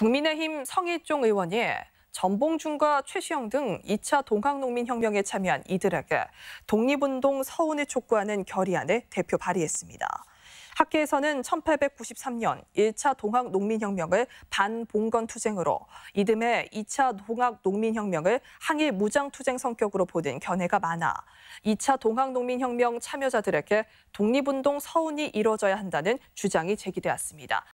국민의힘 성희종 의원이 전봉준과 최시영 등 2차 동학농민혁명에 참여한 이들에게 독립운동 서훈을 촉구하는 결의안을 대표 발의했습니다. 학계에서는 1893년 1차 동학농민혁명을 반봉건투쟁으로 이듬해 2차 동학농민혁명을 항일 무장투쟁 성격으로 보는 견해가 많아 2차 동학농민혁명 참여자들에게 독립운동 서운이 이뤄져야 한다는 주장이 제기되었습니다.